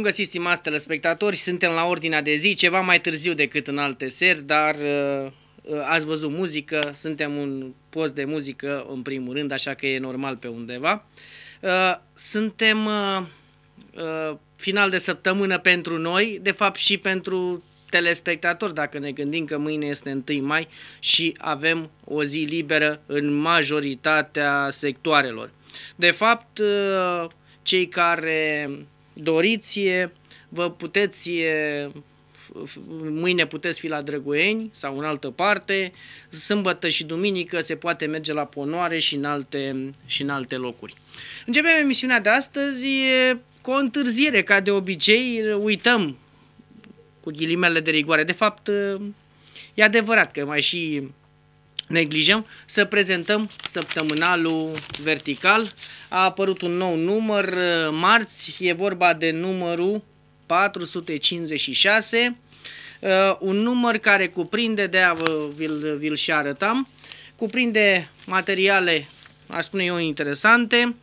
Bun găsit, stimați telespectatori, suntem la ordinea de zi, ceva mai târziu decât în alte seri, dar uh, uh, ați văzut muzică, suntem un post de muzică în primul rând, așa că e normal pe undeva. Uh, suntem final de săptămână pentru noi, de fapt și pentru telespectatori, dacă ne gândim că mâine este 1 mai și avem o zi liberă în majoritatea sectoarelor. De fapt, cei care doriți, vă puteți mâine puteți fi la Drăgueni sau în altă parte, sâmbătă și duminică se poate merge la Ponoare și în alte, și în alte locuri. Începem emisiunea de astăzi cu o întârziere, ca de obicei, uităm cu ghilimele de rigoare. De fapt, e adevărat că mai și neglijăm, să prezentăm săptămânalul vertical. A apărut un nou număr uh, marți, e vorba de numărul 456, uh, un număr care cuprinde, de a vi-l, vi și arătam, cuprinde materiale, aș spune eu, interesante,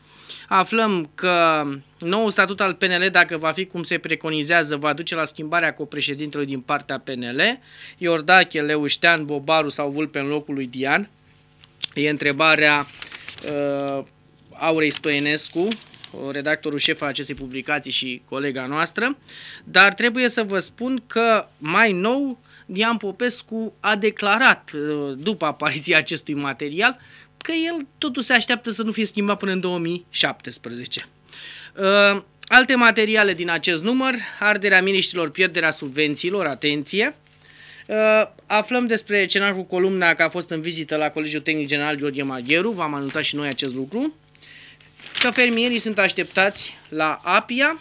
Aflăm că nou statut al PNL, dacă va fi cum se preconizează, va duce la schimbarea copreședintelui din partea PNL, Iordache, Leuștean, Bobaru sau Vulpe în locul lui Dian. E întrebarea uh, Aurei Stoenescu, redactorul șef al acestei publicații și colega noastră, dar trebuie să vă spun că mai nou Dian Popescu a declarat uh, după apariția acestui material că el totuși se așteaptă să nu fie schimbat până în 2017. Uh, alte materiale din acest număr, arderea miniștilor, pierderea subvențiilor, atenție, Uh, aflăm despre cenarul Columna că a fost în vizită la Colegiul Tehnic General Gheorghe Magheru, v-am anunțat și noi acest lucru, că fermierii sunt așteptați la APIA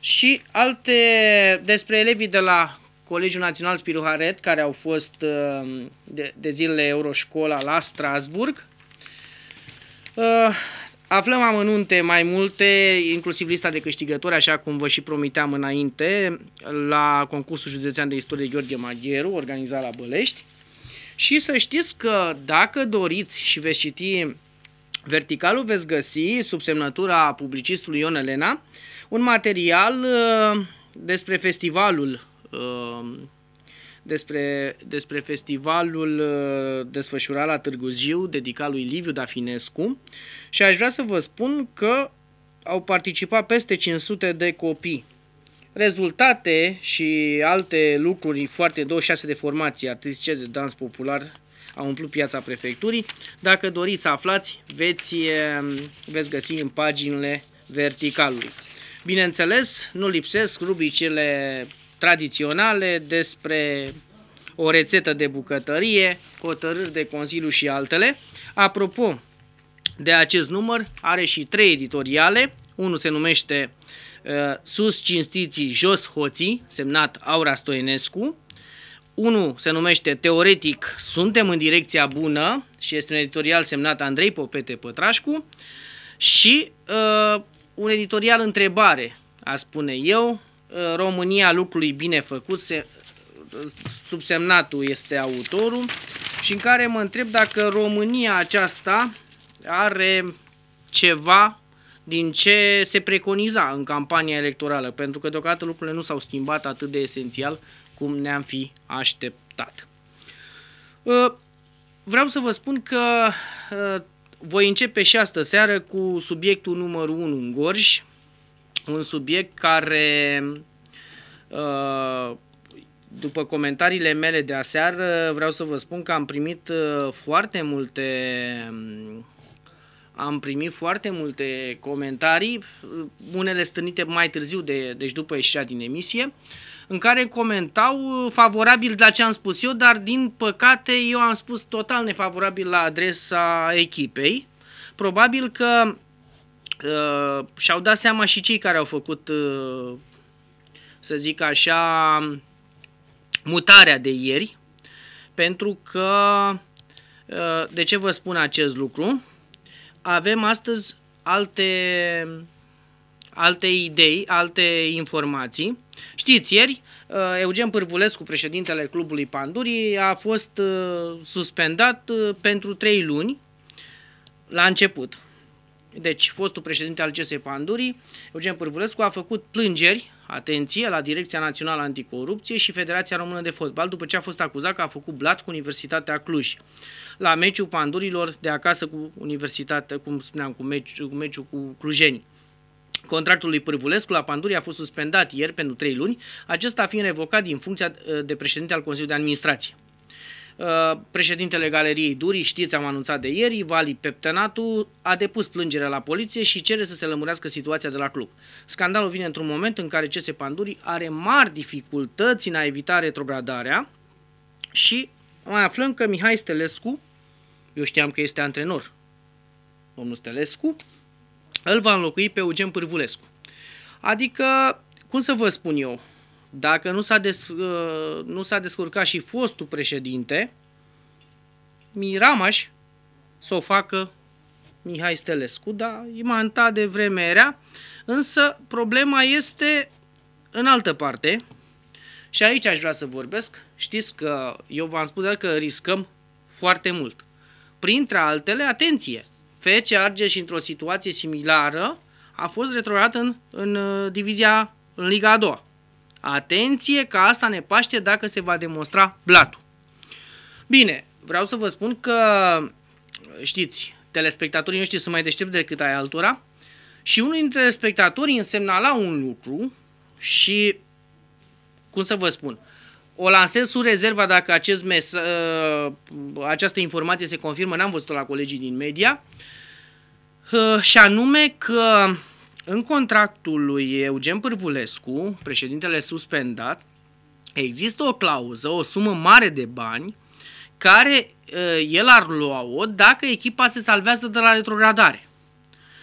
și alte despre elevii de la Colegiul Național Spiruharet, care au fost uh, de, de zilele Euroșcola la Strasburg. Uh, aflăm amănunte mai multe, inclusiv lista de câștigători, așa cum vă și promiteam înainte, la concursul județean de istorie Gheorghe Magheru, organizat la Bălești. Și să știți că dacă doriți și veți citi verticalul, veți găsi, sub semnătura publicistului Ion Elena, un material uh, despre festivalul Um, despre, despre festivalul uh, desfășurat la Târgu Jiu, dedicat lui Liviu Dafinescu și aș vrea să vă spun că au participat peste 500 de copii. Rezultate și alte lucruri foarte 26 de formații artistice de dans popular au umplut piața prefecturii. Dacă doriți să aflați, veți, um, veți găsi în paginile verticalului. Bineînțeles, nu lipsesc rubricele tradiționale, despre o rețetă de bucătărie, hotărâri de Consiliu și altele. Apropo de acest număr, are și trei editoriale. Unul se numește uh, Sus cinstiții, jos hoții, semnat Aura Stoinescu. Unul se numește Teoretic, suntem în direcția bună și este un editorial semnat Andrei Popete Pătrașcu. Și uh, un editorial întrebare, a spune eu, România lucrului bine făcut, se, subsemnatul este autorul și în care mă întreb dacă România aceasta are ceva din ce se preconiza în campania electorală, pentru că deocamdată lucrurile nu s-au schimbat atât de esențial cum ne-am fi așteptat. Uh, vreau să vă spun că uh, voi începe și astă seară cu subiectul numărul 1 în Gorj, un subiect care, uh, după comentariile mele de aseară, vreau să vă spun că am primit uh, foarte multe mm, am primit foarte multe comentarii, uh, unele stârnite mai târziu, de, deci după ieșirea din emisie, în care comentau favorabil la ce am spus eu, dar din păcate eu am spus total nefavorabil la adresa echipei. Probabil că Uh, și-au dat seama și cei care au făcut, uh, să zic așa, mutarea de ieri, pentru că, uh, de ce vă spun acest lucru? Avem astăzi alte, alte idei, alte informații. Știți, ieri Eugen Pârvulescu, președintele clubului Pandurii, a fost suspendat pentru trei luni la început deci, fostul președinte al CSE Pandurii, Eugen Pârvulescu, a făcut plângeri, atenție, la Direcția Națională Anticorupție și Federația Română de Fotbal, după ce a fost acuzat că a făcut blat cu Universitatea Cluj. La meciul Pandurilor de acasă cu Universitatea, cum spuneam, cu, meci, cu meciul cu clujeni. Contractul lui Pârvulescu la Pandurii a fost suspendat ieri pentru trei luni, acesta fiind revocat din funcția de președinte al Consiliului de Administrație. Uh, președintele Galeriei Durii, știți, am anunțat de ieri, Vali Peptenatu a depus plângere la poliție și cere să se lămurească situația de la club. Scandalul vine într-un moment în care CS Panduri are mari dificultăți în a evita retrogradarea și mai aflăm că Mihai Stelescu, eu știam că este antrenor, domnul Stelescu, îl va înlocui pe Eugen Pârvulescu. Adică, cum să vă spun eu, dacă nu s-a, des, uh, nu s-a descurcat și fostul președinte, Miramaș să o facă Mihai Stelescu, da, imanta de vreme era, însă problema este în altă parte și aici aș vrea să vorbesc. Știți că eu v-am spus că riscăm foarte mult. Printre altele, atenție, FC Argeș într-o situație similară a fost retrogradat în, în uh, divizia, în Liga a doua. Atenție că asta ne paște dacă se va demonstra blatul. Bine, vreau să vă spun că, știți, telespectatorii noștri sunt mai deștepți decât ai altora și unul dintre însemna la un lucru și, cum să vă spun, o lansez sub rezerva dacă acest mes, ă, această informație se confirmă, n-am văzut-o la colegii din media, ă, și anume că în contractul lui Eugen Pârvulescu, președintele suspendat, există o clauză, o sumă mare de bani, care ă, el ar lua-o dacă echipa se salvează de la retrogradare.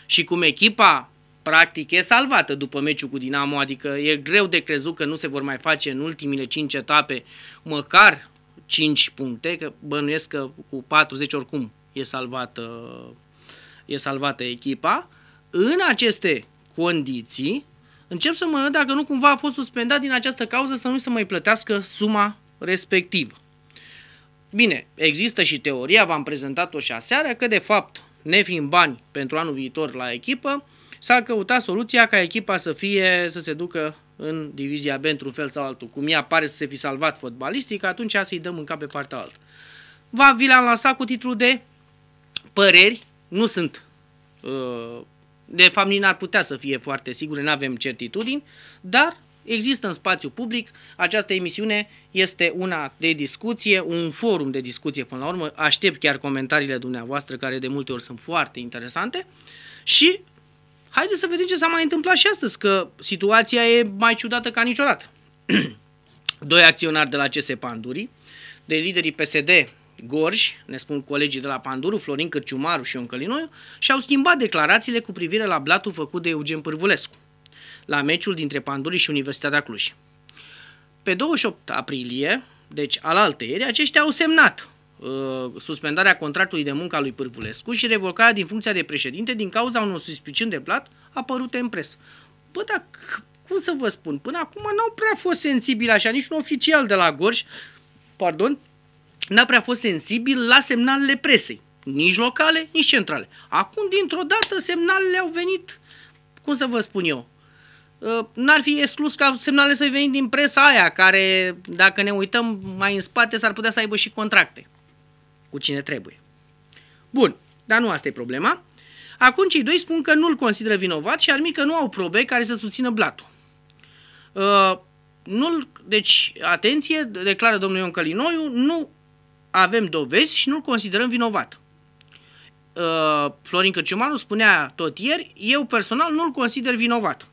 Și cum echipa practic e salvată după meciul cu Dinamo, adică e greu de crezut că nu se vor mai face în ultimile 5 etape măcar 5 puncte, că bănuiesc că cu 40 oricum e salvată, e salvată echipa. În aceste condiții, încep să mă dacă nu cumva a fost suspendat din această cauză să nu se mai plătească suma respectivă. Bine, există și teoria, v-am prezentat-o și aseară, că de fapt, nefiind bani pentru anul viitor la echipă, s-a căutat soluția ca echipa să fie, să se ducă în divizia B într-un fel sau altul. Cum ea pare să se fi salvat fotbalistic, atunci să-i dăm în cap pe partea altă. Va, vi l-am lăsat cu titlul de păreri, nu sunt uh, de fapt, nici n-ar putea să fie foarte sigure, nu avem certitudini, dar există în spațiu public. Această emisiune este una de discuție, un forum de discuție până la urmă. Aștept chiar comentariile dumneavoastră, care de multe ori sunt foarte interesante. Și haideți să vedem ce s-a mai întâmplat și astăzi, că situația e mai ciudată ca niciodată. Doi acționari de la CS Pandurii, de liderii PSD Gorj, ne spun colegii de la Panduru, Florin Cârciumaru și Ion și-au schimbat declarațiile cu privire la blatul făcut de Eugen Pârvulescu la meciul dintre Panduri și Universitatea Cluj. Pe 28 aprilie, deci al ieri, aceștia au semnat uh, suspendarea contractului de muncă a lui Pârvulescu și revocarea din funcția de președinte din cauza unor suspiciuni de blat apărute în presă. Bă, dar cum să vă spun, până acum n-au prea fost sensibili așa, niciun oficial de la Gorj, pardon, n-a prea fost sensibil la semnalele presei, nici locale, nici centrale. Acum, dintr-o dată, semnalele au venit, cum să vă spun eu, uh, n-ar fi exclus ca semnalele să venim din presa aia, care, dacă ne uităm mai în spate, s-ar putea să aibă și contracte cu cine trebuie. Bun, dar nu asta e problema. Acum cei doi spun că nu-l consideră vinovat și admit că nu au probe care să susțină blatul. Uh, nu deci, atenție, declară domnul Ion Călinoiu, nu avem dovezi și nu-l considerăm vinovat. Uh, Florin Cărciumanu spunea tot ieri, eu personal nu-l consider vinovat.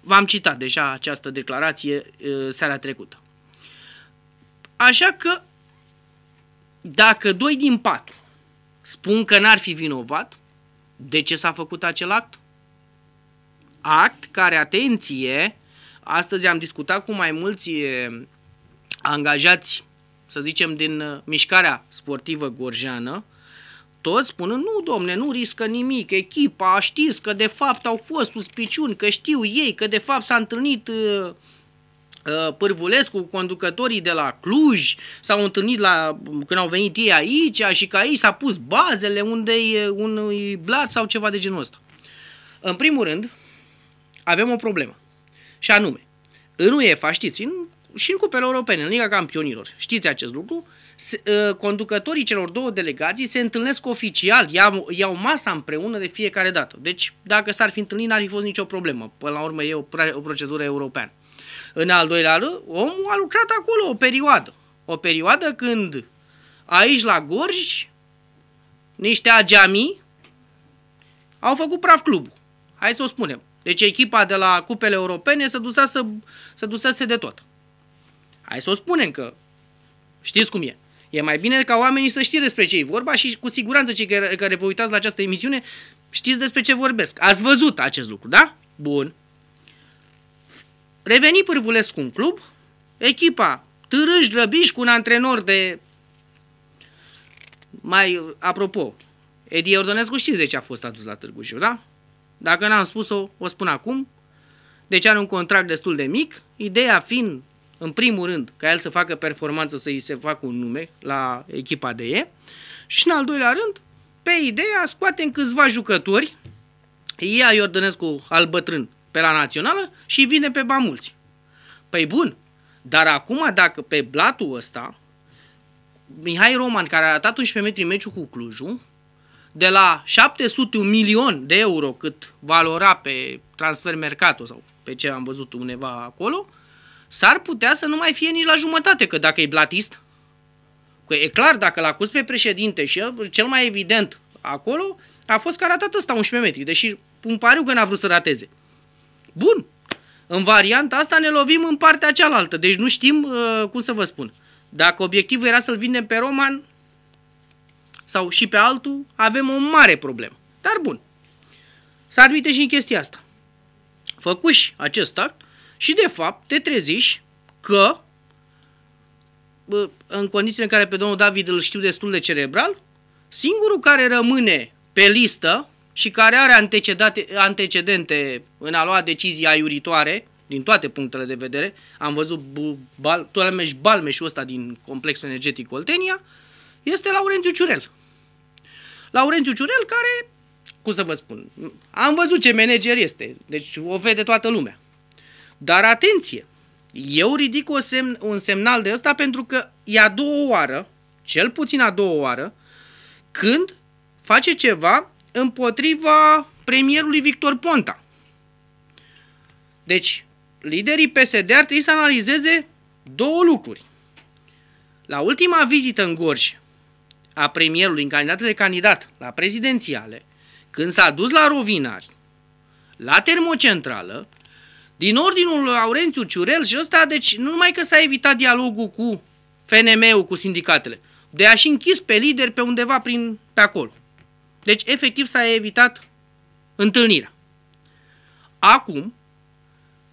V-am citat deja această declarație uh, seara trecută. Așa că, dacă doi din patru spun că n-ar fi vinovat, de ce s-a făcut acel act? Act care, atenție, astăzi am discutat cu mai mulți eh, angajați să zicem, din uh, mișcarea sportivă gorjeană, toți spunând, nu domne, nu riscă nimic, echipa, știți că de fapt au fost suspiciuni, că știu ei, că de fapt s-a întâlnit uh, uh Pârvulescu cu conducătorii de la Cluj, s-au întâlnit la, când au venit ei aici și că aici s-a pus bazele unde unui blat sau ceva de genul ăsta. În primul rând, avem o problemă. Și anume, în UEFA, știți, în și în cupele europene, în Liga Campionilor. Știți acest lucru? Se, uh, conducătorii celor două delegații se întâlnesc oficial, iau, iau masa împreună de fiecare dată. Deci, dacă s-ar fi întâlnit, n-ar fi fost nicio problemă. Până la urmă, e o, o procedură europeană. În al doilea rând, omul a lucrat acolo o perioadă. O perioadă când aici la Gorj, niște ageamii au făcut praf clubul. Hai să o spunem. Deci echipa de la cupele europene se dusese, se dusese de tot. Hai să o spunem că știți cum e. E mai bine ca oamenii să știe despre ce e vorba și cu siguranță cei care, care vă uitați la această emisiune știți despre ce vorbesc. Ați văzut acest lucru, da? Bun. Reveni Pârvulescu un club, echipa târâși, Grăbiș cu un antrenor de... Mai, apropo, Edi Ordonescu știți de ce a fost adus la Târgu Jiu, da? Dacă n-am spus-o, o spun acum. Deci are un contract destul de mic, ideea fiind în primul rând, ca el să facă performanță, să-i se facă un nume la echipa de E și în al doilea rând, pe ideea scoatem câțiva jucători, ia Iordănescu al bătrân pe la națională și vine pe ba mulți. Păi bun, dar acum dacă pe blatul ăsta, Mihai Roman, care a ratat 11 metri meciul cu Clujul, de la 700 milion de euro cât valora pe transfer mercato sau pe ce am văzut undeva acolo, s-ar putea să nu mai fie nici la jumătate, că dacă e blatist, că e clar dacă l-a acuz pe președinte și uh, cel mai evident acolo a fost că a ratat ăsta 11 metri, deși îmi pariu că n-a vrut să rateze. Bun, în varianta asta ne lovim în partea cealaltă, deci nu știm uh, cum să vă spun. Dacă obiectivul era să-l vindem pe Roman sau și pe altul, avem o mare problemă. Dar bun, s-ar uite și în chestia asta. Făcuși acest act, și de fapt te treziști că în condițiile în care pe domnul David îl știu destul de cerebral, singurul care rămâne pe listă și care are antecedente în a lua decizii aiuritoare, din toate punctele de vedere, am văzut bal, Balmeșul ăsta din complexul energetic Oltenia, este Laurențiu Ciurel. Laurențiu Ciurel care, cum să vă spun, am văzut ce manager este, deci o vede toată lumea. Dar atenție! Eu ridic o semn, un semnal de ăsta pentru că e a doua oară, cel puțin a doua oară, când face ceva împotriva premierului Victor Ponta. Deci, liderii PSD ar trebui să analizeze două lucruri. La ultima vizită în Gorj a premierului în calitate de candidat la prezidențiale, când s-a dus la Rovinari, la termocentrală, din ordinul Laurențiu Ciurel și ăsta, deci nu numai că s-a evitat dialogul cu FNM-ul, cu sindicatele, de a-și închis pe lideri pe undeva prin, pe acolo. Deci, efectiv, s-a evitat întâlnirea. Acum,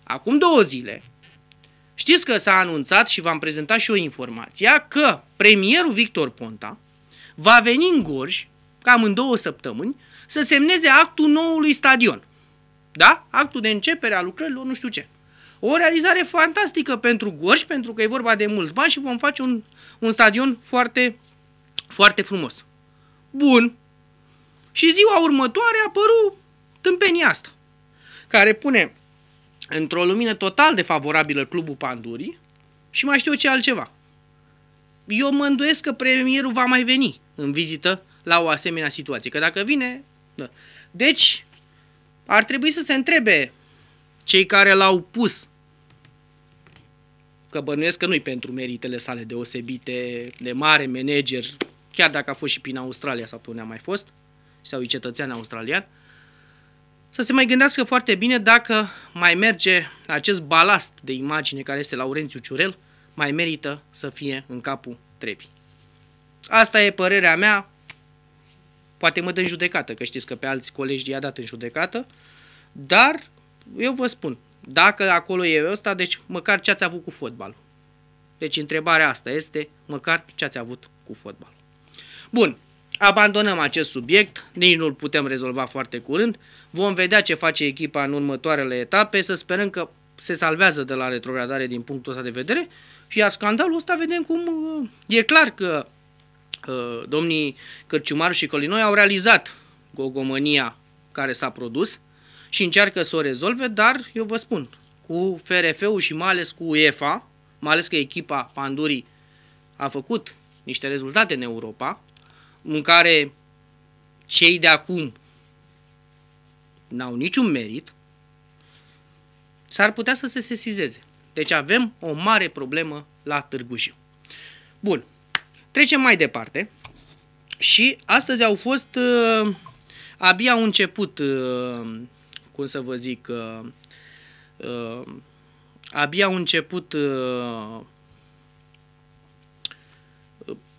acum două zile, știți că s-a anunțat și v-am prezentat și o informația că premierul Victor Ponta va veni în Gorj, cam în două săptămâni, să semneze actul noului stadion da? Actul de începere a lucrărilor, nu știu ce. O realizare fantastică pentru Gorj, pentru că e vorba de mulți bani și vom face un, un stadion foarte, foarte frumos. Bun. Și ziua următoare a apărut tâmpenia asta, care pune într-o lumină total defavorabilă clubul Pandurii și mai știu ce altceva. Eu mă îndoiesc că premierul va mai veni în vizită la o asemenea situație, că dacă vine... Da. Deci, ar trebui să se întrebe cei care l-au pus că bănuiesc că nu-i pentru meritele sale deosebite de mare manager, chiar dacă a fost și prin Australia sau pe unde a mai fost, sau e cetățean australian, să se mai gândească foarte bine dacă mai merge acest balast de imagine care este Laurențiu Ciurel, mai merită să fie în capul trebii. Asta e părerea mea, Poate mă dă în judecată, că știți că pe alți colegi i-a dat în judecată, dar eu vă spun, dacă acolo e ăsta, deci măcar ce ați avut cu fotbalul. Deci întrebarea asta este, măcar ce ați avut cu fotbalul. Bun, abandonăm acest subiect, nici nu-l putem rezolva foarte curând. Vom vedea ce face echipa în următoarele etape, să sperăm că se salvează de la retrogradare din punctul ăsta de vedere și a scandalul ăsta vedem cum uh, e clar că domnii Cărciumaru și Colinoi au realizat gogomania care s-a produs și încearcă să o rezolve, dar eu vă spun, cu FRF-ul și mai ales cu UEFA, mai ales că echipa Pandurii a făcut niște rezultate în Europa, în care cei de acum n-au niciun merit, s-ar putea să se sesizeze. Deci avem o mare problemă la Târgu Jiu. Bun, Trecem mai departe. Și astăzi au fost, uh, abia au început, uh, cum să vă zic, uh, uh, abia au început uh,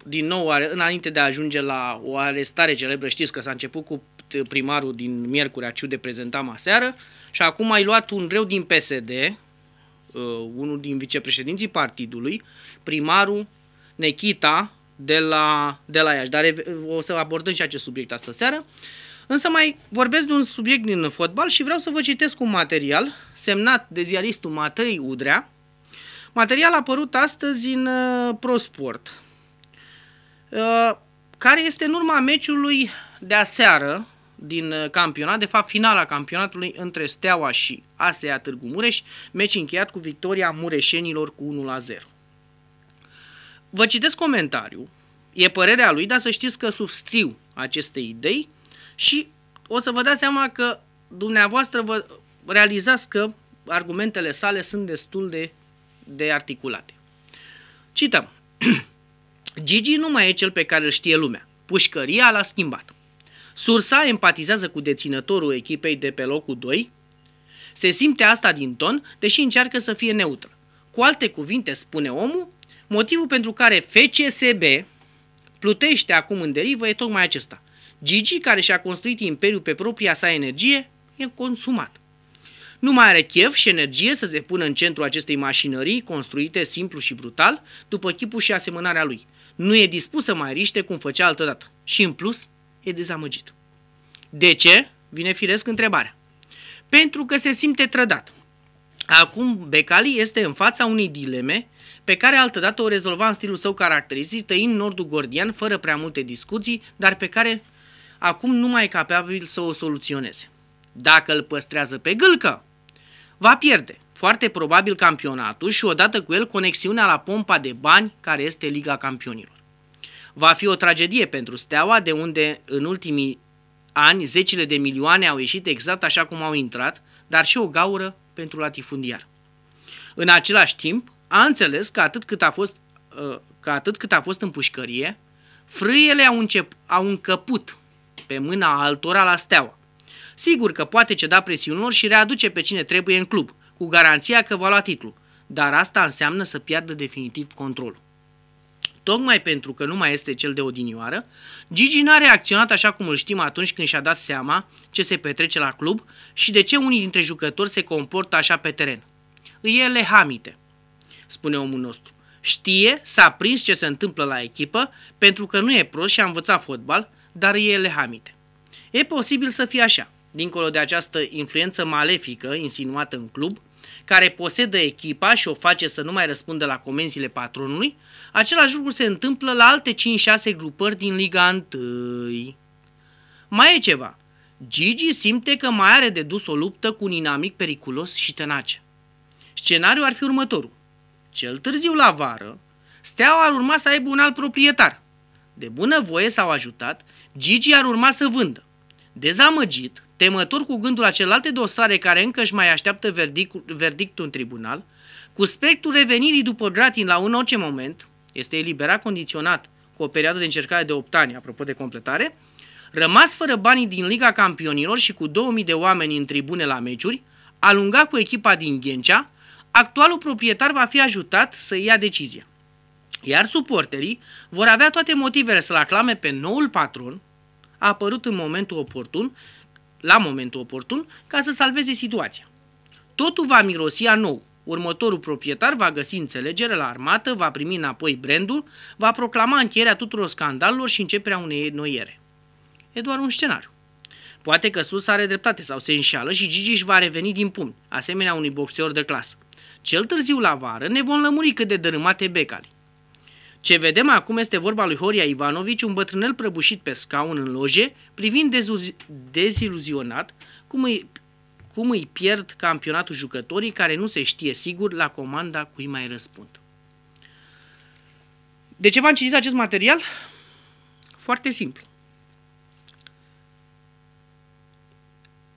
din nou, înainte de a ajunge la o arestare celebră, știți că s-a început cu primarul din Miercurea Ciu de prezentam aseară și acum ai luat un reu din PSD, uh, unul din vicepreședinții partidului, primarul Nechita, de la, de la Iași. Dar o să abordăm și acest subiect astă seară. Însă mai vorbesc de un subiect din fotbal și vreau să vă citesc un material semnat de ziaristul Matei Udrea. Material apărut astăzi în uh, ProSport, uh, care este în urma meciului de aseară din uh, campionat, de fapt finala campionatului între Steaua și ASEA Târgu Mureș, meci încheiat cu victoria mureșenilor cu 1 la 0. Vă citesc comentariul. E părerea lui, dar să știți că subscriu aceste idei și o să vă dați seama că dumneavoastră vă realizați că argumentele sale sunt destul de, de articulate. Cităm. Gigi nu mai e cel pe care îl știe lumea. Pușcăria l-a schimbat. Sursa empatizează cu deținătorul echipei de pe locul 2. Se simte asta din ton, deși încearcă să fie neutră. Cu alte cuvinte, spune omul, Motivul pentru care FCSB plutește acum în derivă e tocmai acesta. Gigi, care și-a construit imperiul pe propria sa energie, e consumat. Nu mai are chef și energie să se pună în centru acestei mașinării construite simplu și brutal, după chipul și asemănarea lui. Nu e dispus să mai riște cum făcea altădată. Și în plus, e dezamăgit. De ce? Vine firesc întrebarea. Pentru că se simte trădat. Acum Becali este în fața unei dileme pe care altădată o rezolva în stilul său caracteristic, tăind nordul gordian fără prea multe discuții, dar pe care acum nu mai e capabil să o soluționeze. Dacă îl păstrează pe gâlcă, va pierde foarte probabil campionatul și odată cu el conexiunea la pompa de bani care este Liga Campionilor. Va fi o tragedie pentru Steaua, de unde în ultimii ani zecile de milioane au ieșit exact așa cum au intrat, dar și o gaură pentru latifundiar. În același timp, a înțeles că atât cât a fost, uh, că atât cât a fost în pușcărie, frâiele au, încep, au încăput pe mâna altora la steaua. Sigur că poate ceda presiunilor și readuce pe cine trebuie în club, cu garanția că va lua titlul, dar asta înseamnă să piardă definitiv controlul. Tocmai pentru că nu mai este cel de odinioară, Gigi n-a reacționat așa cum îl știm atunci când și-a dat seama ce se petrece la club și de ce unii dintre jucători se comportă așa pe teren. Îi e lehamite spune omul nostru. Știe, s-a prins ce se întâmplă la echipă, pentru că nu e prost și a învățat fotbal, dar e lehamite. E posibil să fie așa, dincolo de această influență malefică insinuată în club, care posedă echipa și o face să nu mai răspundă la comenzile patronului, același lucru se întâmplă la alte 5-6 grupări din Liga 1. Mai e ceva. Gigi simte că mai are de dus o luptă cu un inamic periculos și tenace. Scenariul ar fi următorul. Cel târziu la vară, Steaua ar urma să aibă un alt proprietar. De bună voie s-au ajutat, Gigi ar urma să vândă. Dezamăgit, temător cu gândul la celelalte dosare care încă își mai așteaptă verdict, verdictul în tribunal, cu spectrul revenirii după gratin la un orice moment, este eliberat condiționat cu o perioadă de încercare de 8 ani, apropo de completare, rămas fără banii din Liga Campionilor și cu 2000 de oameni în tribune la meciuri, alungat cu echipa din Ghencea, actualul proprietar va fi ajutat să ia decizia. Iar suporterii vor avea toate motivele să-l aclame pe noul patron, a apărut în momentul oportun, la momentul oportun, ca să salveze situația. Totul va mirosi a nou. Următorul proprietar va găsi înțelegere la armată, va primi înapoi brandul, va proclama încheierea tuturor scandalurilor și începerea unei noiere. E doar un scenariu. Poate că sus are dreptate sau se înșală și Gigi își va reveni din pumn, asemenea unui boxeor de clasă. Cel târziu la vară ne vom lămuri cât de dărâmate becali. Ce vedem acum este vorba lui Horia Ivanovici, un bătrânel prăbușit pe scaun în loje, privind deziluzionat cum îi, cum îi pierd campionatul jucătorii care nu se știe sigur la comanda cui mai răspund. De ce v-am citit acest material? Foarte simplu.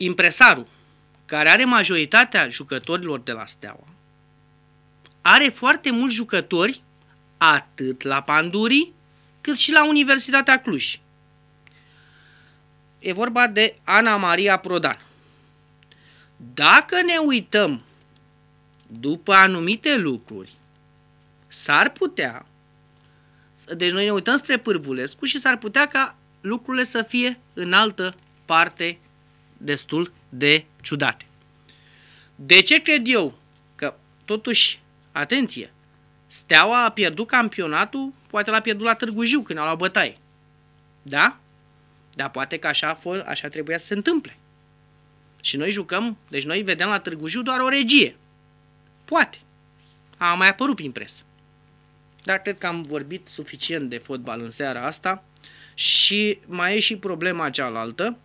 impresarul, care are majoritatea jucătorilor de la Steaua, are foarte mulți jucători atât la Pandurii cât și la Universitatea Cluj. E vorba de Ana Maria Prodan. Dacă ne uităm după anumite lucruri, s-ar putea, deci noi ne uităm spre Pârvulescu și s-ar putea ca lucrurile să fie în altă parte destul de ciudate. De ce cred eu că, totuși, atenție, Steaua a pierdut campionatul, poate l-a pierdut la Târgu Jiu când a luat bătaie. Da? Dar poate că așa, a fost, așa trebuia să se întâmple. Și noi jucăm, deci noi vedem la Târgu Jiu doar o regie. Poate. A mai apărut prin presă. Dar cred că am vorbit suficient de fotbal în seara asta și mai e și problema cealaltă,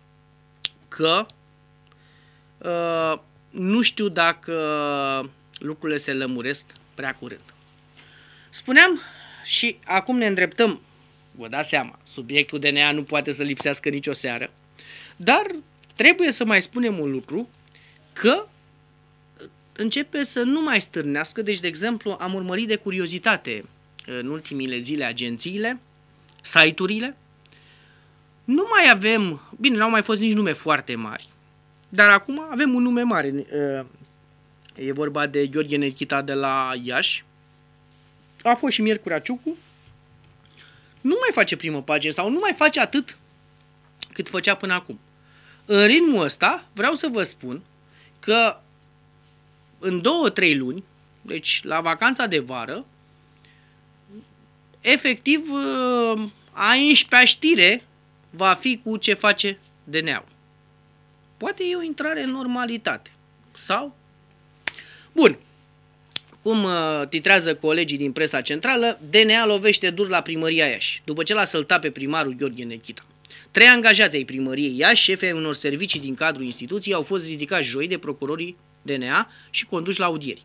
că uh, nu știu dacă lucrurile se lămuresc prea curând. Spuneam și acum ne îndreptăm, vă dați seama, subiectul DNA nu poate să lipsească nicio seară, dar trebuie să mai spunem un lucru, că începe să nu mai stârnească, deci, de exemplu, am urmărit de curiozitate uh, în ultimile zile agențiile, site-urile, nu mai avem Bine, n-au mai fost nici nume foarte mari, dar acum avem un nume mare. Ă, e vorba de Gheorghe Nechita de la Iași. A fost și Miercurea Ciucu. Nu mai face primă pagină sau nu mai face atât cât făcea până acum. În ritmul ăsta vreau să vă spun că în două, trei luni, deci la vacanța de vară, efectiv ă, a 11 știre va fi cu ce face DNA-ul. Poate e o intrare în normalitate. Sau? Bun. Cum uh, titrează colegii din presa centrală, DNA lovește dur la primăria Iași, după ce l-a săltat pe primarul Gheorghe Nechita. Trei angajați ai primăriei Iași, șefe ai unor servicii din cadrul instituției, au fost ridicați joi de procurorii DNA și conduși la audieri.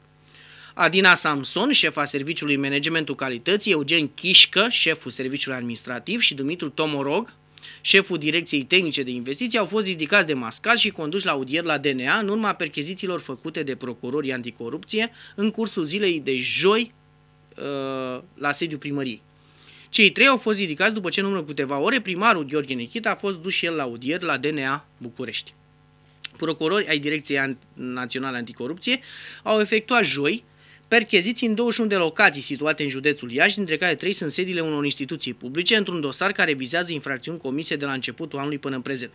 Adina Samson, șefa Serviciului Managementul Calității, Eugen Chișcă, șeful Serviciului Administrativ și Dumitru Tomorog, șeful Direcției Tehnice de Investiții, au fost ridicați de mascați și conduși la audier la DNA în urma perchezițiilor făcute de procurorii anticorupție în cursul zilei de joi uh, la sediul primăriei. Cei trei au fost ridicați după ce în urmă câteva ore primarul Gheorghe Nechita a fost dus și el la audier la DNA București. Procurorii ai Direcției Naționale Anticorupție au efectuat joi percheziți în 21 de locații situate în județul Iași, dintre care 3 sunt sediile unor instituții publice, într-un dosar care vizează infracțiuni comise de la începutul anului până în prezent.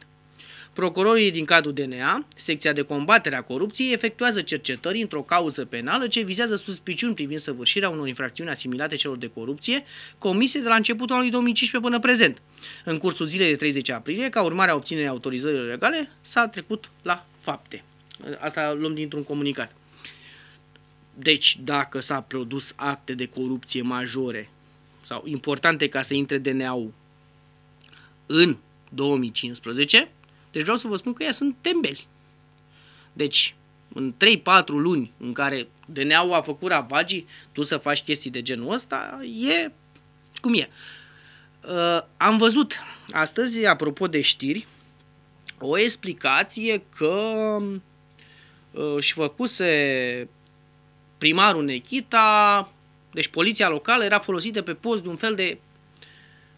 Procurorii din cadrul DNA, secția de combatere a corupției, efectuează cercetări într-o cauză penală ce vizează suspiciuni privind săvârșirea unor infracțiuni asimilate celor de corupție comise de la începutul anului 2015 până prezent. În cursul zilei de 30 aprilie, ca urmare a obținerii autorizărilor legale, s-a trecut la fapte. Asta luăm dintr-un comunicat. Deci dacă s-a produs acte de corupție majore sau importante ca să intre DNA-ul în 2015, deci vreau să vă spun că ea sunt tembeli. Deci, în 3-4 luni în care DNA-ul a făcut ravagii, tu să faci chestii de genul ăsta, e cum e. Uh, am văzut astăzi, apropo de știri, o explicație că um, uh, și făcuse primarul Nechita, deci poliția locală era folosită pe post de un fel de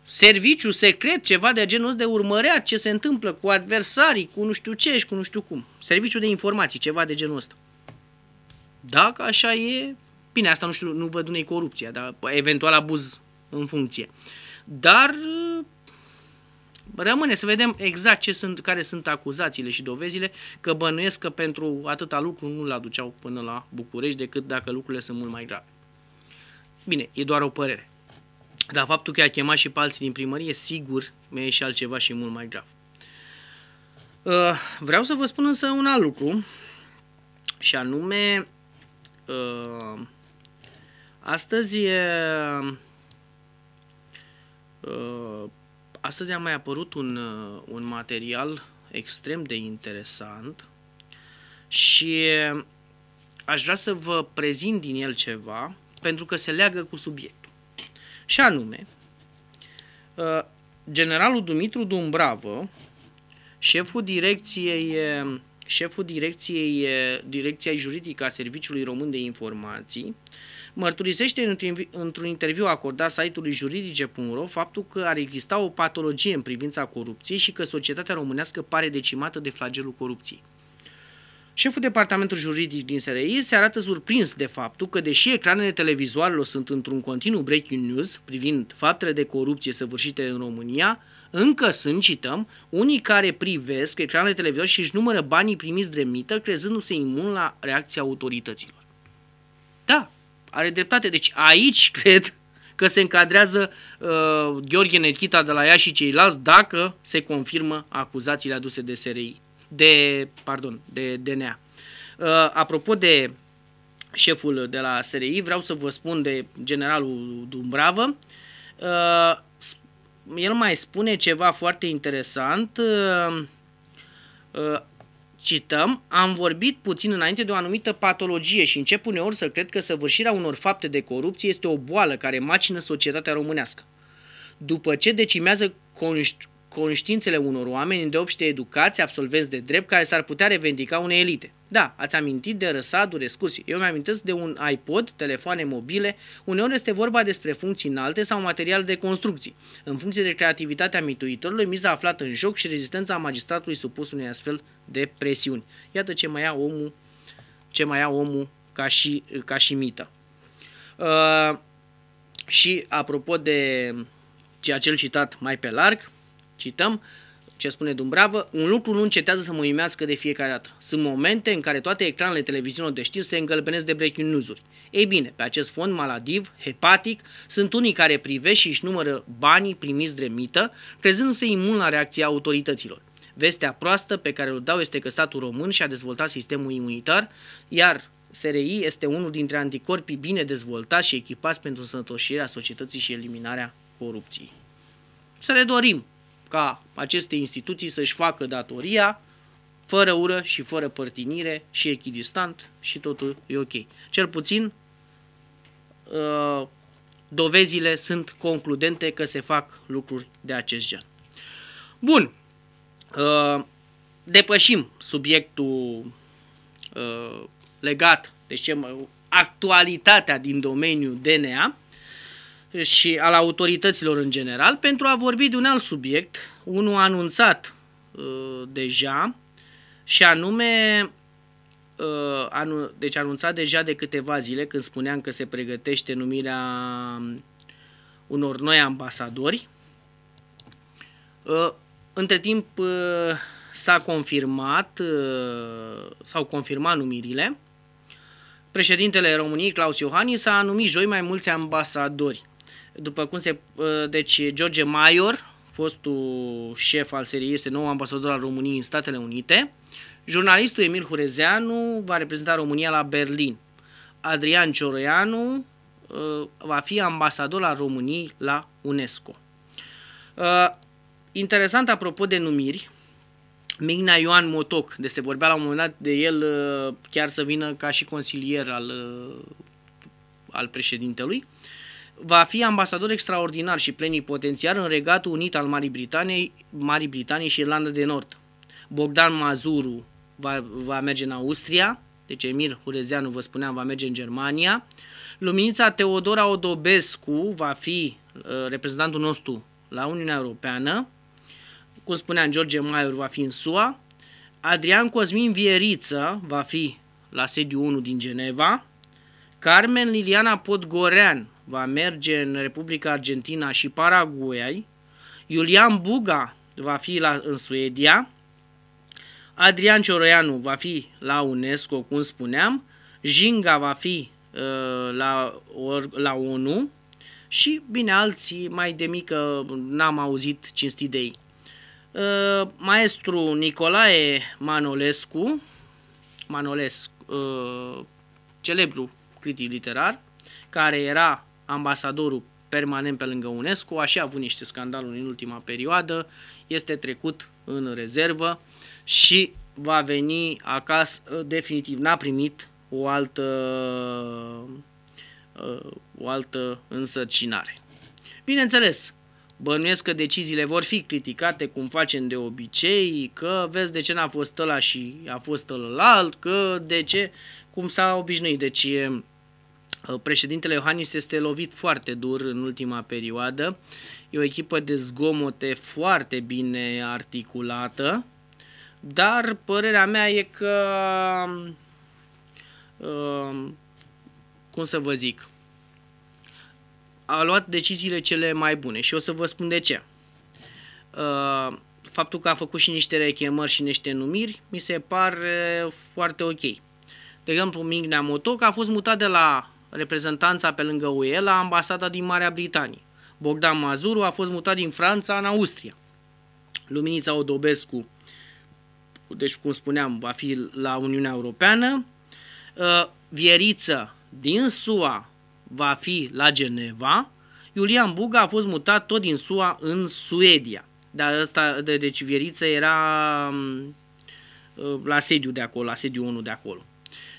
serviciu secret, ceva de genul de urmărea ce se întâmplă cu adversarii, cu nu știu ce și cu nu știu cum. Serviciu de informații, ceva de genul ăsta. Dacă așa e, bine, asta nu știu, nu văd unei corupție, dar eventual abuz în funcție. Dar Rămâne să vedem exact ce sunt, care sunt acuzațiile și dovezile, că bănuiesc că pentru atâta lucru nu l aduceau până la București, decât dacă lucrurile sunt mult mai grave. Bine, e doar o părere. Dar faptul că a chemat și pe alții din primărie, sigur, mi a ieșit altceva și mult mai grav. Uh, vreau să vă spun însă un alt lucru, și anume, uh, astăzi e uh, Astăzi a mai apărut un, uh, un material extrem de interesant și uh, aș vrea să vă prezint din el ceva pentru că se leagă cu subiectul. Și anume, uh, generalul Dumitru Dumbravă, șeful direcției șeful direcției, direcției juridică a Serviciului Român de Informații, mărturisește într-un interviu acordat site-ului juridice.ro faptul că ar exista o patologie în privința corupției și că societatea românească pare decimată de flagelul corupției. Șeful departamentului juridic din SRI se arată surprins de faptul că, deși ecranele televizoarelor sunt într-un continuu breaking news privind faptele de corupție săvârșite în România, încă sunt, cităm, unii care privesc ecranele televizor și își numără banii primiți de mită, crezându-se imun la reacția autorităților. Da, are dreptate. Deci aici cred că se încadrează uh, Gheorghe Nechita de la ea și ceilalți dacă se confirmă acuzațiile aduse de SRI, de, pardon, de DNA. Uh, apropo de șeful de la SRI, vreau să vă spun de generalul Dumbravă. Uh, el mai spune ceva foarte interesant. Uh, uh Cităm, am vorbit puțin înainte de o anumită patologie și încep uneori să cred că săvârșirea unor fapte de corupție este o boală care macină societatea românească. După ce decimează conștiințele unor oameni de obște educați, absolvenți de drept, care s-ar putea revendica unei elite. Da, ați amintit de răsaduri, excursii. Eu mi-amintesc de un iPod, telefoane mobile. Uneori este vorba despre funcții înalte sau material de construcții. În funcție de creativitatea mituitorului, miza aflată în joc și rezistența magistratului supus unei astfel de presiuni. Iată ce mai ia omul, ce mai ia omul ca și, ca și mită. Uh, și apropo de ceea ce citat mai pe larg, Cităm ce spune Dumbravă, un lucru nu încetează să mă uimească de fiecare dată. Sunt momente în care toate ecranele televiziunilor de știri se îngălbenesc de breaking news-uri. Ei bine, pe acest fond maladiv, hepatic, sunt unii care privesc și își numără banii primiți de mită, crezându-se imun la reacția autorităților. Vestea proastă pe care o dau este că statul român și-a dezvoltat sistemul imunitar, iar SRI este unul dintre anticorpii bine dezvoltați și echipați pentru sănătoșirea societății și eliminarea corupției. Să le dorim! ca aceste instituții să-și facă datoria fără ură și fără părtinire și echidistant și totul e ok. Cel puțin uh, dovezile sunt concludente că se fac lucruri de acest gen. Bun, uh, depășim subiectul uh, legat, deci actualitatea din domeniul DNA și al autorităților în general pentru a vorbi de un alt subiect, unul anunțat uh, deja și anume uh, anu- deci anunțat deja de câteva zile când spuneam că se pregătește numirea unor noi ambasadori. Uh, între timp uh, s-a confirmat, uh, s-au confirmat numirile. Președintele României, Claus Iohannis, a numit joi mai mulți ambasadori după cum se... Ă, deci, George Maior, fostul șef al seriei, este nou ambasador al României în Statele Unite. Jurnalistul Emil Hurezeanu va reprezenta România la Berlin. Adrian Cioroianu ă, va fi ambasador al României la UNESCO. Ă, interesant, apropo de numiri, Migna Ioan Motoc, de se vorbea la un moment dat de el chiar să vină ca și consilier al, al președintelui, va fi ambasador extraordinar și plenipotențiar în Regatul Unit al Marii Britanii, Marii Britanii și Irlanda de Nord. Bogdan Mazuru va, va merge în Austria, deci Emir Hurezeanu, vă spuneam, va merge în Germania. Luminița Teodora Odobescu va fi uh, reprezentantul nostru la Uniunea Europeană. Cum spuneam, George Maior va fi în SUA. Adrian Cosmin Vieriță va fi la sediu 1 din Geneva, Carmen Liliana Podgorean va merge în Republica Argentina și Paraguay, Iulian Buga va fi la, în Suedia, Adrian Cioroianu va fi la UNESCO, cum spuneam, Jinga va fi uh, la, or, la ONU și, bine, alții mai de mică n-am auzit cinstit de ei. Uh, maestru Nicolae Manolescu, Manolescu, uh, celebru critic literar, care era ambasadorul permanent pe lângă UNESCO, așa a avut niște scandaluri în ultima perioadă, este trecut în rezervă și va veni acasă definitiv. N-a primit o altă, o altă însărcinare. Bineînțeles, bănuiesc că deciziile vor fi criticate cum facem de obicei, că vezi de ce n-a fost ăla și a fost ălălalt, că de ce, cum s-a obișnuit. Deci Uh, președintele Iohannis este lovit foarte dur în ultima perioadă. E o echipă de zgomote foarte bine articulată, dar părerea mea e că, um, cum să vă zic, a luat deciziile cele mai bune și o să vă spun de ce. Uh, faptul că a făcut și niște rechemări și niște numiri mi se pare foarte ok. De exemplu, Mignea Motoc a fost mutat de la reprezentanța pe lângă UE la ambasada din Marea Britanie. Bogdan Mazuru a fost mutat din Franța în Austria. Luminița Odobescu, deci cum spuneam, va fi la Uniunea Europeană. Uh, Vieriță din SUA va fi la Geneva. Iulian Buga a fost mutat tot din SUA în Suedia. Dar asta de, deci Vieriță era mm, uh, la sediu de acolo, la sediu 1 de acolo.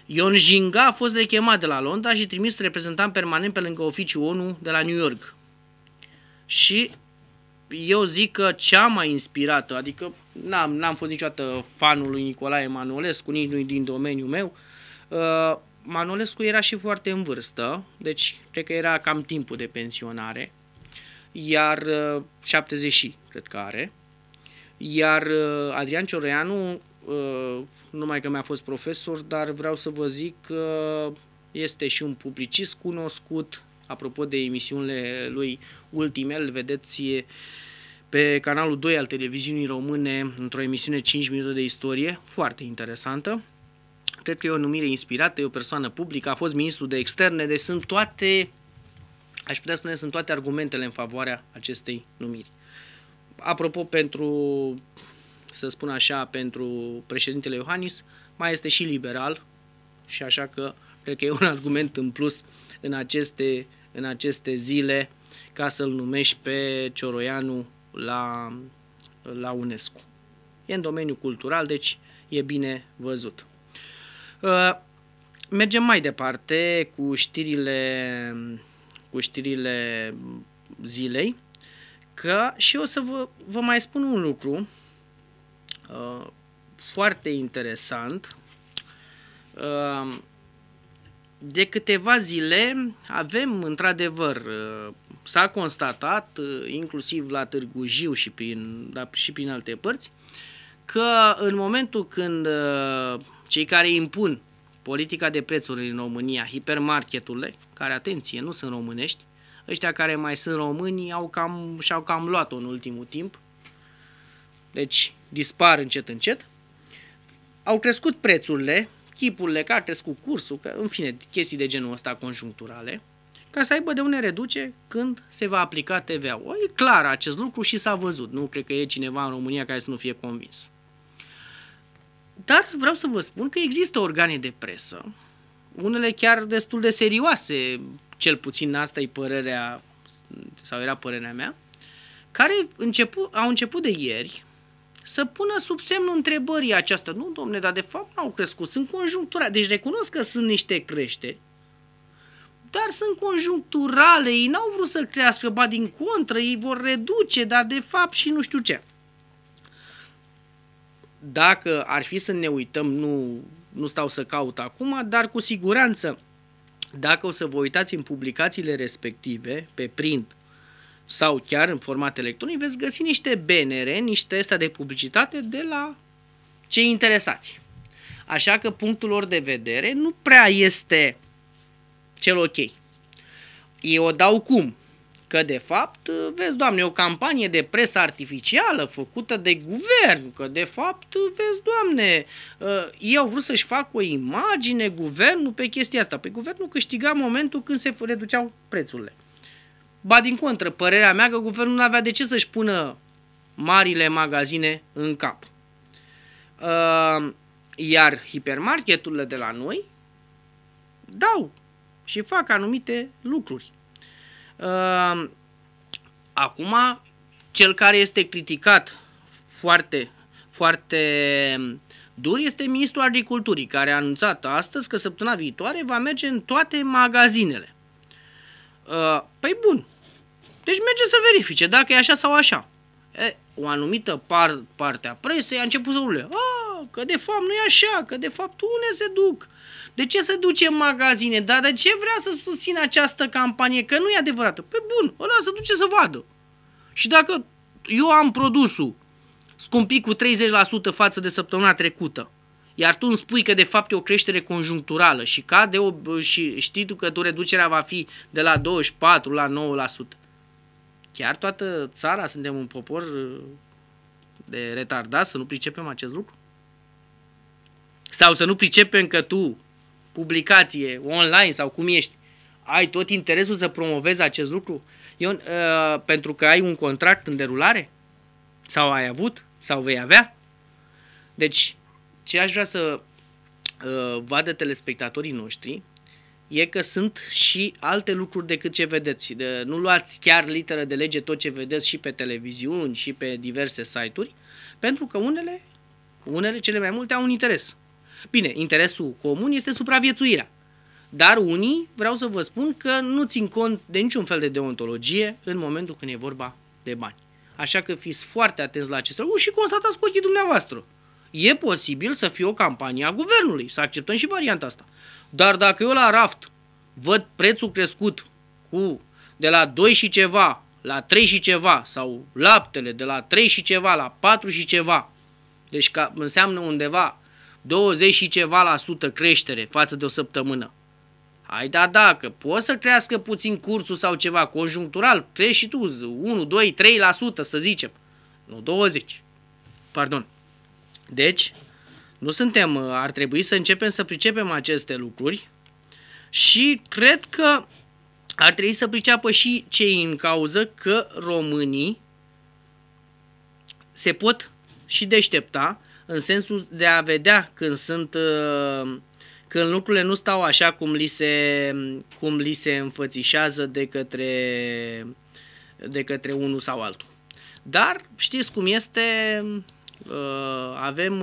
Ion Jinga a fost rechemat de la Londra și trimis reprezentant permanent pe lângă oficiul ONU de la New York. Și eu zic că cea mai inspirată, adică n-am, n-am fost niciodată fanul lui Nicolae Manolescu, nici nu din domeniul meu, uh, Manolescu era și foarte în vârstă, deci cred că era cam timpul de pensionare, iar uh, 70 cred că are, iar uh, Adrian Cioreanu uh, numai că mi-a fost profesor, dar vreau să vă zic că este și un publicist cunoscut, apropo de emisiunile lui ultime, îl vedeți pe canalul 2 al televiziunii române, într-o emisiune 5 minute de istorie, foarte interesantă. Cred că e o numire inspirată, e o persoană publică, a fost ministru de externe, deci sunt toate, aș putea spune, sunt toate argumentele în favoarea acestei numiri. Apropo, pentru să spun așa, pentru președintele Iohannis, mai este și liberal și așa că cred că e un argument în plus în aceste, în aceste zile ca să-l numești pe Cioroianu la, la UNESCO. E în domeniul cultural, deci e bine văzut. Uh, mergem mai departe cu știrile, cu știrile zilei, că și o să vă, vă mai spun un lucru Uh, foarte interesant. Uh, de câteva zile avem, într-adevăr, uh, s-a constatat, inclusiv la Târgu Jiu și prin, da, și prin alte părți, că în momentul când cei care impun politica de prețuri în România, hipermarketurile, care, atenție, nu sunt românești, ăștia care mai sunt români au cam, și-au cam luat-o în ultimul timp, deci dispar încet încet. Au crescut prețurile, chipurile, că a crescut cursul, că, în fine, chestii de genul ăsta conjuncturale, ca să aibă de unde reduce când se va aplica TVA-ul. E clar acest lucru și s-a văzut. Nu cred că e cineva în România care să nu fie convins. Dar vreau să vă spun că există organe de presă, unele chiar destul de serioase, cel puțin asta e părerea, sau era părerea mea, care începu, au început de ieri să pună sub semnul întrebării aceasta. Nu, domne, dar de fapt n-au crescut, sunt conjunctura. Deci recunosc că sunt niște crește, dar sunt conjuncturale, ei n-au vrut să crească, ba din contră, ei vor reduce, dar de fapt și nu știu ce. Dacă ar fi să ne uităm, nu, nu stau să caut acum, dar cu siguranță, dacă o să vă uitați în publicațiile respective, pe print, sau chiar în format electronic, veți găsi niște benere, niște astea de publicitate de la cei interesați. Așa că punctul lor de vedere nu prea este cel ok. Ei o dau cum? Că de fapt, vezi, doamne, o campanie de presă artificială făcută de guvern, că de fapt, vezi, doamne, ă, ei au vrut să-și facă o imagine, guvernul, pe chestia asta. Pe guvernul câștiga momentul când se reduceau prețurile. Ba din contră, părerea mea că guvernul nu avea de ce să-și pună marile magazine în cap. Ehm, iar hipermarketurile de la noi dau și fac anumite lucruri. Ehm, acum, cel care este criticat foarte, foarte dur este ministrul agriculturii, care a anunțat astăzi că săptămâna viitoare va merge în toate magazinele. Ehm, păi bun, deci merge să verifice dacă e așa sau așa. E, o anumită par, parte a presei a început să urle. Ah, că de fapt nu e așa, că de fapt unde se duc? De ce se duce în magazine? Dar de ce vrea să susțină această campanie? Că nu e adevărată. Pe bun, ăla se duce să vadă. Și dacă eu am produsul scumpit cu 30% față de săptămâna trecută, iar tu îmi spui că de fapt e o creștere conjuncturală și, de o, și știi tu că tu reducerea va fi de la 24 la Chiar toată țara suntem un popor uh, de retardat să nu pricepem acest lucru? Sau să nu pricepem că tu, publicație, online sau cum ești, ai tot interesul să promovezi acest lucru? Eu, uh, pentru că ai un contract în derulare? Sau ai avut? Sau vei avea? Deci, ce aș vrea să uh, vadă telespectatorii noștri e că sunt și alte lucruri decât ce vedeți. De, nu luați chiar literă de lege tot ce vedeți și pe televiziuni și pe diverse site-uri, pentru că unele, unele cele mai multe au un interes. Bine, interesul comun este supraviețuirea. Dar unii, vreau să vă spun că nu țin cont de niciun fel de deontologie în momentul când e vorba de bani. Așa că fiți foarte atenți la acest lucru și constatați cu ochii dumneavoastră. E posibil să fie o campanie a guvernului, să acceptăm și varianta asta. Dar dacă eu la raft văd prețul crescut cu de la 2 și ceva la 3 și ceva sau laptele de la 3 și ceva la 4 și ceva, deci ca, înseamnă undeva 20 și ceva la sută creștere față de o săptămână. Hai da, dacă poți să crească puțin cursul sau ceva conjunctural, crești și tu 1, 2, 3% la sută să zicem. Nu 20. Pardon. Deci, nu suntem, uh, ar trebui să începem să pricepem aceste lucruri și cred că ar trebui să priceapă și cei în cauză că românii se pot și deștepta în sensul de a vedea când sunt uh, când lucrurile nu stau așa cum li se, cum li se înfățișează de către, de către unul sau altul. Dar știți cum este, uh, avem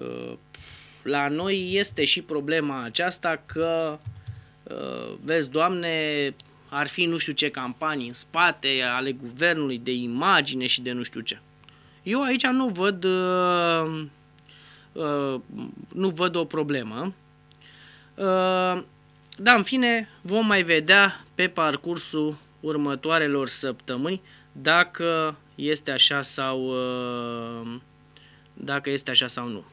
Uh, la noi este și problema aceasta că, uh, vezi, Doamne, ar fi nu știu ce campanii în spate ale guvernului de imagine și de nu știu ce. Eu aici nu văd, uh, nu văd o problemă. Dar, în fine, vom mai vedea pe parcursul următoarelor săptămâni dacă este așa sau dacă este așa sau nu.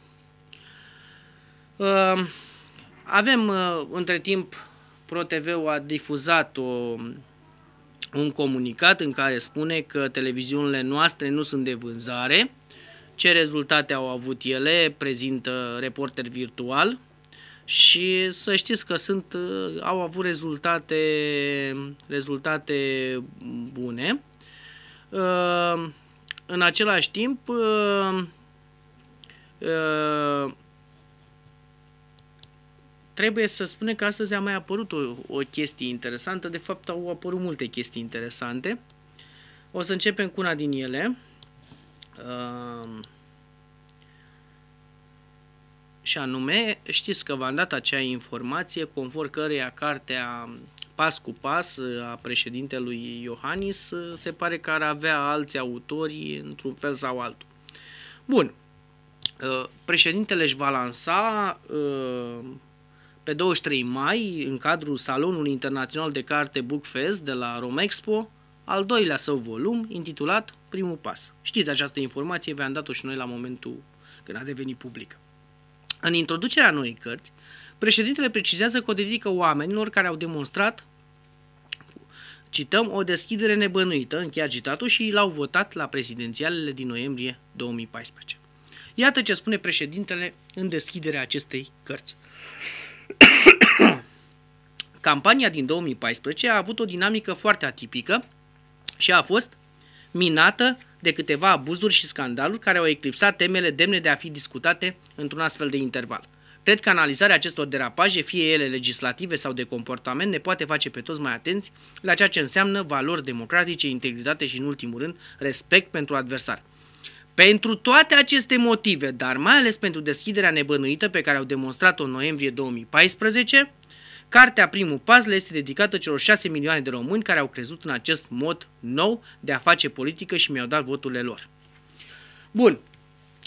Ehm, avem uh, între timp ProTV a difuzat o, un comunicat în care spune că televiziunile noastre nu sunt de vânzare, ce rezultate au avut ele, prezintă reporter virtual și să știți că sunt, uh, au avut rezultate, rezultate bune. Ehm, în același timp, ehm, trebuie să spunem că astăzi a mai apărut o, o chestie interesantă. De fapt, au apărut multe chestii interesante. O să începem cu una din ele. Uh, și anume, știți că v-am dat acea informație conform căreia cartea Pas cu pas a președintelui Iohannis se pare că ar avea alți autori într-un fel sau altul. Bun, președintele își va lansa uh, pe 23 mai, în cadrul Salonului Internațional de Carte Bookfest de la Romexpo, al doilea său volum, intitulat Primul Pas. Știți această informație, v-am dat-o și noi la momentul când a devenit publică. În introducerea noii cărți, președintele precizează că o dedică oamenilor care au demonstrat Cităm o deschidere nebănuită, încheia citatul, și l-au votat la prezidențialele din noiembrie 2014. Iată ce spune președintele în deschiderea acestei cărți. Campania din 2014 a avut o dinamică foarte atipică și a fost minată de câteva abuzuri și scandaluri care au eclipsat temele demne de a fi discutate într-un astfel de interval. Cred că analizarea acestor derapaje, fie ele legislative sau de comportament, ne poate face pe toți mai atenți la ceea ce înseamnă valori democratice, integritate și, în ultimul rând, respect pentru adversar. Pentru toate aceste motive, dar mai ales pentru deschiderea nebănuită pe care au demonstrat-o în noiembrie 2014, Cartea Primul Pas le este dedicată celor 6 milioane de români care au crezut în acest mod nou de a face politică și mi-au dat voturile lor. Bun,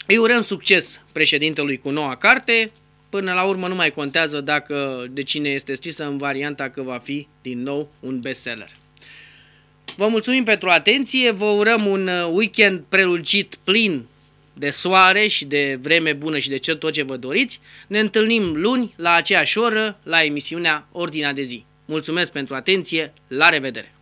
îi urăm succes președintelui cu noua carte. Până la urmă nu mai contează dacă de cine este scrisă în varianta că va fi din nou un bestseller. Vă mulțumim pentru atenție, vă urăm un uh, weekend prelungit plin de soare și de vreme bună și de ce tot ce vă doriți. Ne întâlnim luni la aceeași oră la emisiunea Ordinea de zi. Mulțumesc pentru atenție, la revedere!